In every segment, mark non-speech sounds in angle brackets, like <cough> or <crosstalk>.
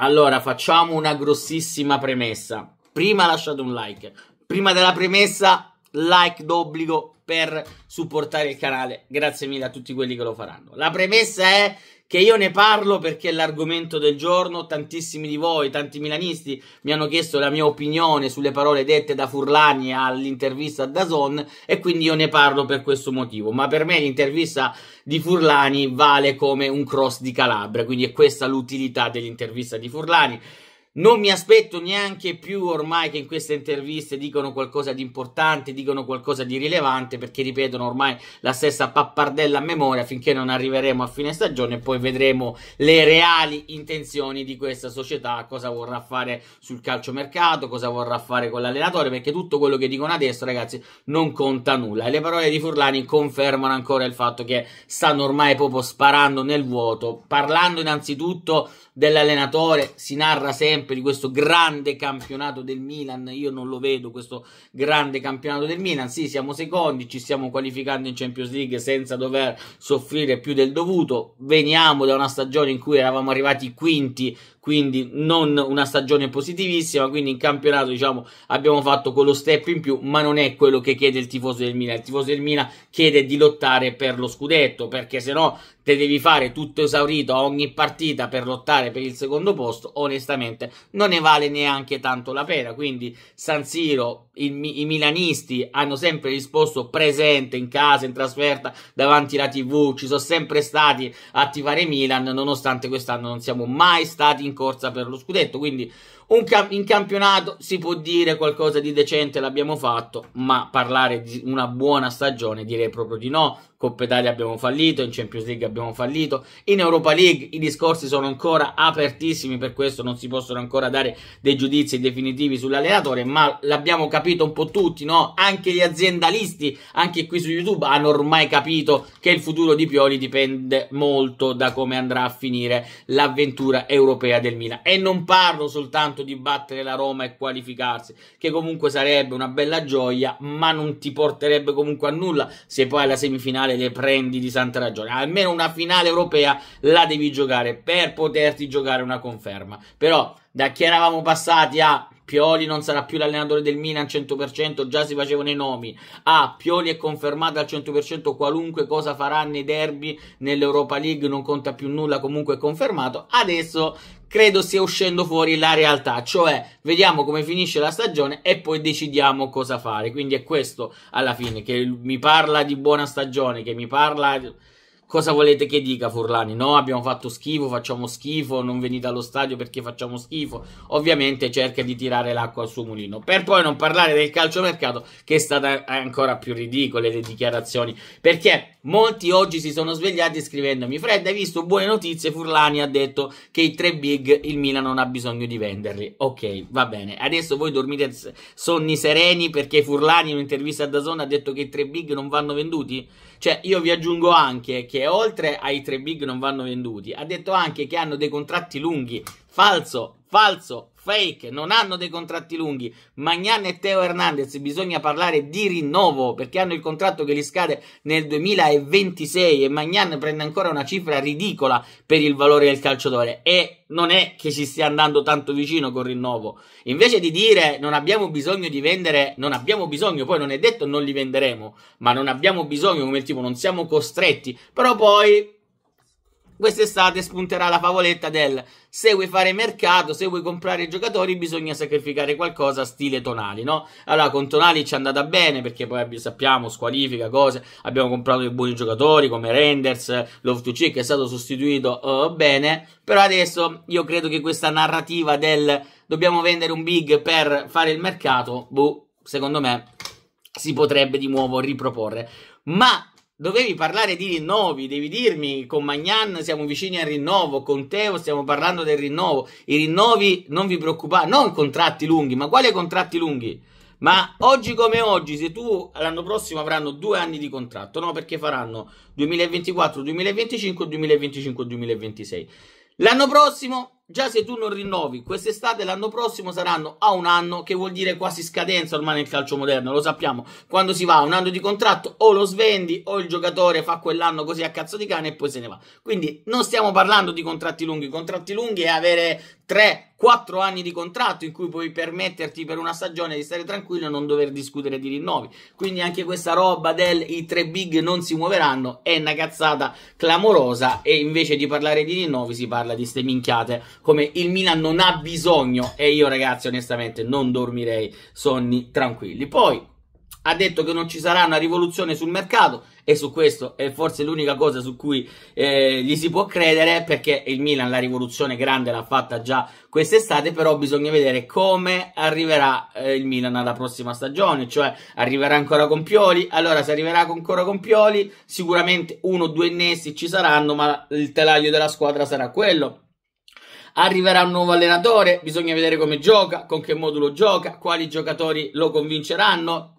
Allora, facciamo una grossissima premessa. Prima lasciate un like. Prima della premessa, like d'obbligo per supportare il canale. Grazie mille a tutti quelli che lo faranno. La premessa è che io ne parlo perché è l'argomento del giorno, tantissimi di voi, tanti milanisti mi hanno chiesto la mia opinione sulle parole dette da Furlani all'intervista a Dazon e quindi io ne parlo per questo motivo, ma per me l'intervista di Furlani vale come un cross di Calabria, quindi è questa l'utilità dell'intervista di Furlani. Non mi aspetto neanche più ormai che in queste interviste dicano qualcosa di importante, dicono qualcosa di rilevante, perché ripetono ormai la stessa pappardella a memoria finché non arriveremo a fine stagione e poi vedremo le reali intenzioni di questa società, cosa vorrà fare sul calciomercato, cosa vorrà fare con l'allenatore, perché tutto quello che dicono adesso, ragazzi, non conta nulla. E le parole di Furlani confermano ancora il fatto che stanno ormai proprio sparando nel vuoto, parlando innanzitutto dell'allenatore, si narra sempre esempio di questo grande campionato del Milan, io non lo vedo questo grande campionato del Milan, sì siamo secondi, ci stiamo qualificando in Champions League senza dover soffrire più del dovuto, veniamo da una stagione in cui eravamo arrivati quinti quindi non una stagione positivissima, quindi in campionato diciamo abbiamo fatto quello step in più, ma non è quello che chiede il tifoso del Milan. Il tifoso del Milan chiede di lottare per lo scudetto, perché se no te devi fare tutto esaurito a ogni partita per lottare per il secondo posto, onestamente non ne vale neanche tanto la pena, quindi San Siro il, i milanisti hanno sempre risposto presente in casa, in trasferta, davanti alla tv, ci sono sempre stati a tifare Milan, nonostante quest'anno non siamo mai stati in corsa per lo scudetto, quindi cam- in campionato si può dire qualcosa di decente, l'abbiamo fatto, ma parlare di una buona stagione direi proprio di no. Coppa Italia abbiamo fallito, in Champions League abbiamo fallito, in Europa League i discorsi sono ancora apertissimi, per questo non si possono ancora dare dei giudizi definitivi sull'allenatore, ma l'abbiamo capito un po' tutti, no? Anche gli aziendalisti, anche qui su YouTube, hanno ormai capito che il futuro di Pioli dipende molto da come andrà a finire l'avventura europea del Milan. E non parlo soltanto soltanto di battere la Roma e qualificarsi, che comunque sarebbe una bella gioia, ma non ti porterebbe comunque a nulla se poi alla semifinale le prendi di santa ragione. Almeno una finale europea la devi giocare per poterti giocare una conferma. Però da chi eravamo passati a Pioli non sarà più l'allenatore del Milan al 100%, già si facevano i nomi. A. Ah, Pioli è confermato al 100%, qualunque cosa farà nei derby, nell'Europa League non conta più nulla, comunque è confermato. Adesso credo stia uscendo fuori la realtà, cioè vediamo come finisce la stagione e poi decidiamo cosa fare. Quindi è questo alla fine che mi parla di buona stagione, che mi parla Cosa volete che dica Furlani? No, abbiamo fatto schifo, facciamo schifo, non venite allo stadio perché facciamo schifo. Ovviamente cerca di tirare l'acqua al suo mulino. Per poi non parlare del calciomercato che è stata eh, ancora più ridicola le dichiarazioni. Perché molti oggi si sono svegliati scrivendomi Fred hai visto buone notizie, Furlani ha detto che i tre big il Milan non ha bisogno di venderli. Ok, va bene. Adesso voi dormite sonni sereni perché Furlani in un'intervista a Dazon ha detto che i tre big non vanno venduti? Cioè io vi aggiungo anche che che oltre ai tre big non vanno venduti, ha detto anche che hanno dei contratti lunghi. Falso, falso, fake, non hanno dei contratti lunghi. Magnan e Teo Hernandez bisogna parlare di rinnovo perché hanno il contratto che li scade nel 2026 e Magnan prende ancora una cifra ridicola per il valore del calciatore e non è che ci stia andando tanto vicino col rinnovo. Invece di dire non abbiamo bisogno di vendere, non abbiamo bisogno, poi non è detto non li venderemo, ma non abbiamo bisogno come il tipo non siamo costretti, però poi quest'estate spunterà la favoletta del se vuoi fare mercato, se vuoi comprare i giocatori, bisogna sacrificare qualcosa stile Tonali, no? Allora, con Tonali ci è andata bene, perché poi sappiamo, squalifica, cose, abbiamo comprato dei buoni giocatori come Renders, Love to che è stato sostituito uh, bene, però adesso io credo che questa narrativa del dobbiamo vendere un big per fare il mercato, boh, secondo me si potrebbe di nuovo riproporre. Ma dovevi parlare di rinnovi, devi dirmi con Magnan siamo vicini al rinnovo, con Teo stiamo parlando del rinnovo, i rinnovi non vi preoccupate, non contratti lunghi, ma quali contratti lunghi? Ma oggi come oggi, se tu l'anno prossimo avranno due anni di contratto, no? Perché faranno 2024, 2025, 2025, 2026. L'anno prossimo Già se tu non rinnovi quest'estate, l'anno prossimo saranno a un anno, che vuol dire quasi scadenza ormai nel calcio moderno, lo sappiamo. Quando si va a un anno di contratto o lo svendi o il giocatore fa quell'anno così a cazzo di cane e poi se ne va. Quindi non stiamo parlando di contratti lunghi, contratti lunghi è avere 3, 4 anni di contratto in cui puoi permetterti per una stagione di stare tranquillo e non dover discutere di rinnovi. Quindi anche questa roba del i tre big non si muoveranno è una cazzata clamorosa e invece di parlare di rinnovi si parla di ste minchiate come il Milan non ha bisogno e io ragazzi onestamente non dormirei sonni tranquilli. Poi ha detto che non ci sarà una rivoluzione sul mercato e su questo è forse l'unica cosa su cui eh, gli si può credere perché il Milan la rivoluzione grande l'ha fatta già quest'estate però bisogna vedere come arriverà eh, il Milan alla prossima stagione cioè arriverà ancora con Pioli allora se arriverà ancora con Pioli sicuramente uno o due innesti ci saranno ma il telaio della squadra sarà quello Arriverà un nuovo allenatore, bisogna vedere come gioca, con che modulo gioca, quali giocatori lo convinceranno,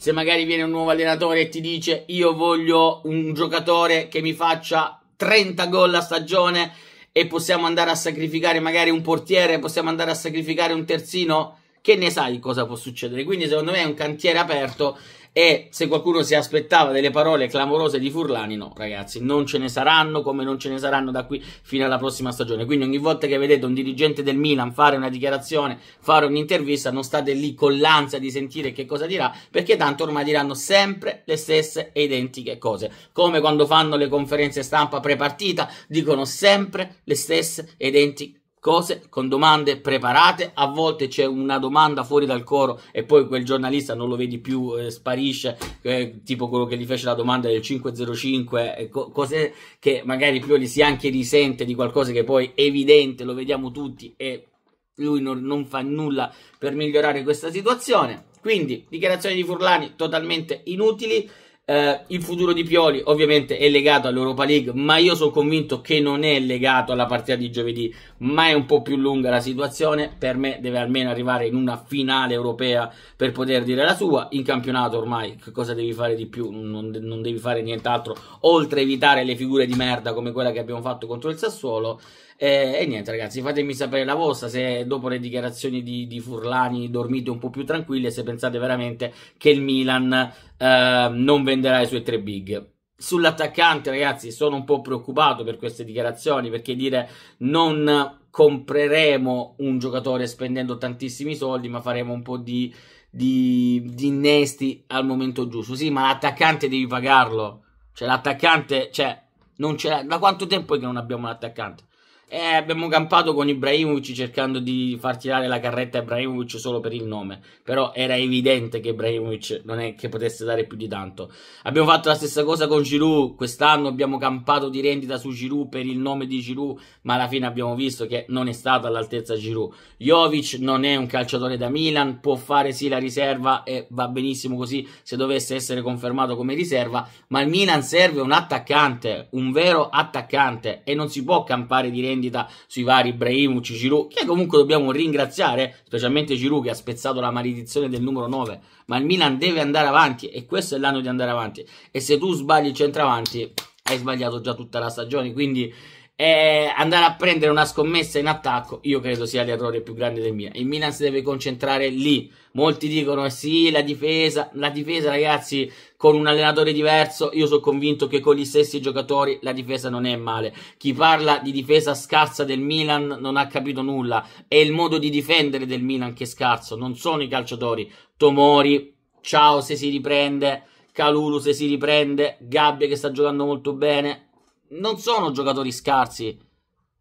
se magari viene un nuovo allenatore e ti dice io voglio un giocatore che mi faccia 30 gol a stagione e possiamo andare a sacrificare magari un portiere, possiamo andare a sacrificare un terzino, che ne sai cosa può succedere. Quindi, secondo me, è un cantiere aperto. E se qualcuno si aspettava delle parole clamorose di Furlani, no, ragazzi, non ce ne saranno come non ce ne saranno da qui fino alla prossima stagione. Quindi ogni volta che vedete un dirigente del Milan fare una dichiarazione, fare un'intervista, non state lì con l'ansia di sentire che cosa dirà, perché tanto ormai diranno sempre le stesse e identiche cose. Come quando fanno le conferenze stampa prepartita, dicono sempre le stesse e identiche cose cose con domande preparate, a volte c'è una domanda fuori dal coro e poi quel giornalista non lo vedi più, eh, sparisce, eh, tipo quello che gli fece la domanda del 505, eh, co- cose che magari più gli si anche risente di qualcosa che poi è evidente, lo vediamo tutti e lui non, non fa nulla per migliorare questa situazione. Quindi dichiarazioni di Furlani totalmente inutili. Eh, il futuro di Pioli ovviamente è legato all'Europa League, ma io sono convinto che non è legato alla partita di giovedì, ma è un po' più lunga la situazione. Per me deve almeno arrivare in una finale europea per poter dire la sua. In campionato ormai che cosa devi fare di più? Non, non devi fare nient'altro oltre evitare le figure di merda come quella che abbiamo fatto contro il Sassuolo. E, eh, e, niente, ragazzi, fatemi sapere la vostra se dopo le dichiarazioni di, di Furlani dormite un po' più tranquilli e se pensate veramente che il Milan eh, non venderà i suoi tre big. Sull'attaccante, ragazzi, sono un po' preoccupato per queste dichiarazioni perché dire non compreremo un giocatore spendendo tantissimi soldi, ma faremo un po' di, di, di innesti al momento giusto. Sì, ma l'attaccante devi pagarlo. Cioè, l'attaccante, cioè, non c'è. Da quanto tempo è che non abbiamo un attaccante? E eh, abbiamo campato con Ibrahimovic cercando di far tirare la carretta a Ibrahimovic solo per il nome, però era evidente che Ibrahimovic non è che potesse dare più di tanto. Abbiamo fatto la stessa cosa con Giroud, quest'anno abbiamo campato di rendita su Giroud per il nome di Giroud, ma alla fine abbiamo visto che non è stato all'altezza Giroud. Jovic non è un calciatore da Milan, può fare sì la riserva e va benissimo così se dovesse essere confermato come riserva, ma il Milan serve un attaccante, un vero attaccante e non si può campare di rendita vendita sui vari Ibrahimovic, Giroud, che comunque dobbiamo ringraziare, specialmente Giroud che ha spezzato la maledizione del numero 9, ma il Milan deve andare avanti e questo è l'anno di andare avanti e se tu sbagli il centravanti hai sbagliato già tutta la stagione, quindi eh, andare a prendere una scommessa in attacco, io credo sia l'errore più grande del Milan. Il Milan si deve concentrare lì. Molti dicono eh sì, la difesa, la difesa ragazzi, con un allenatore diverso, io sono convinto che con gli stessi giocatori la difesa non è male. Chi parla di difesa scarsa del Milan non ha capito nulla, è il modo di difendere del Milan che è scarso, non sono i calciatori. Tomori, ciao se si riprende, Calulu se si riprende, Gabbia che sta giocando molto bene, non sono giocatori scarsi.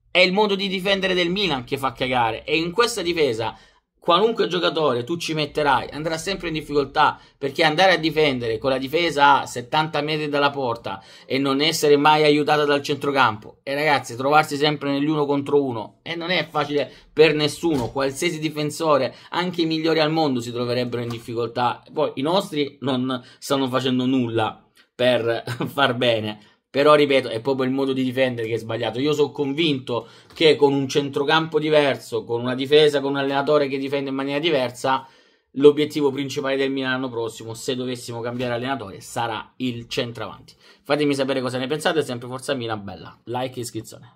È il modo di difendere del Milan che fa cagare. E in questa difesa, qualunque giocatore tu ci metterai andrà sempre in difficoltà. Perché andare a difendere con la difesa a 70 metri dalla porta e non essere mai aiutata dal centrocampo. E ragazzi, trovarsi sempre negli uno contro uno. E eh, non è facile per nessuno. Qualsiasi difensore, anche i migliori al mondo, si troverebbero in difficoltà. Poi i nostri non stanno facendo nulla per <laughs> far bene però, ripeto, è proprio il modo di difendere che è sbagliato. Io sono convinto che con un centrocampo diverso, con una difesa, con un allenatore che difende in maniera diversa, l'obiettivo principale del Milan l'anno prossimo, se dovessimo cambiare allenatore, sarà il centravanti. Fatemi sapere cosa ne pensate, sempre Forza Milan, bella. Like e iscrizione.